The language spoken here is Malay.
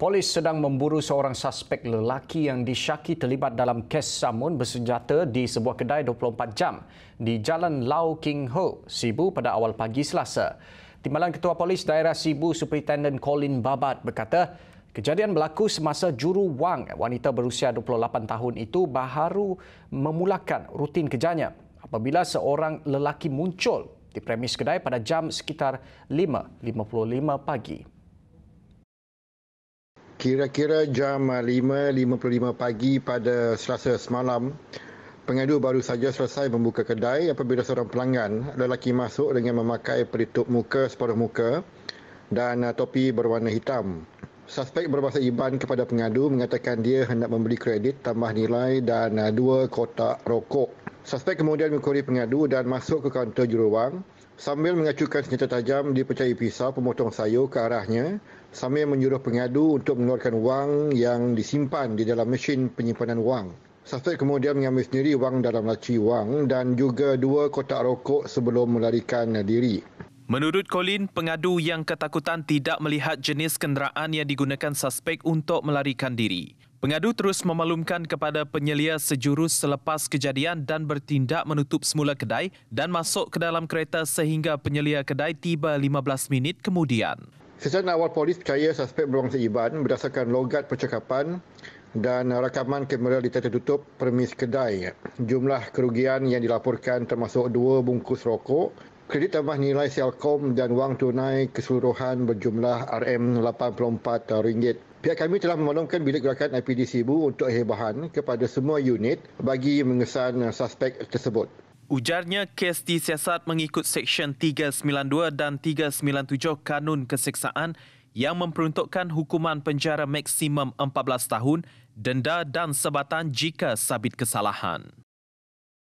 Polis sedang memburu seorang suspek lelaki yang disyaki terlibat dalam kes samun bersenjata di sebuah kedai 24 jam di Jalan Lau King Ho, Sibu pada awal pagi Selasa. Timbalan Ketua Polis Daerah Sibu Superintendent Colin Babat berkata, kejadian berlaku semasa juru wang wanita berusia 28 tahun itu baru memulakan rutin kerjanya apabila seorang lelaki muncul di premis kedai pada jam sekitar 5.55 pagi. Kira-kira jam 5.55 ah, pagi pada selasa semalam, pengadu baru saja selesai membuka kedai apabila seorang pelanggan lelaki masuk dengan memakai pelitup muka separuh muka dan ah, topi berwarna hitam. Suspek berbahasa Iban kepada pengadu mengatakan dia hendak membeli kredit tambah nilai dan ah, dua kotak rokok. Suspek kemudian mengkori pengadu dan masuk ke kaunter juruang sambil mengacukan senjata tajam dipercayai pisau pemotong sayur ke arahnya sambil menyuruh pengadu untuk mengeluarkan wang yang disimpan di dalam mesin penyimpanan wang. Suspek kemudian mengambil sendiri wang dalam laci wang dan juga dua kotak rokok sebelum melarikan diri. Menurut Colin, pengadu yang ketakutan tidak melihat jenis kenderaan yang digunakan suspek untuk melarikan diri. Pengadu terus memaklumkan kepada penyelia sejurus selepas kejadian dan bertindak menutup semula kedai dan masuk ke dalam kereta sehingga penyelia kedai tiba 15 minit kemudian. Sejak awal polis percaya suspek berwangsa Iban berdasarkan logat percakapan dan rakaman kamera di tata tutup permis kedai. Jumlah kerugian yang dilaporkan termasuk dua bungkus rokok Kredit tambah nilai Celcom dan wang tunai keseluruhan berjumlah RM84. Pihak kami telah memaklumkan bilik gerakan IPD Sibu untuk hebahan kepada semua unit bagi mengesan suspek tersebut. Ujarnya, kes disiasat mengikut Seksyen 392 dan 397 Kanun Keseksaan yang memperuntukkan hukuman penjara maksimum 14 tahun, denda dan sebatan jika sabit kesalahan.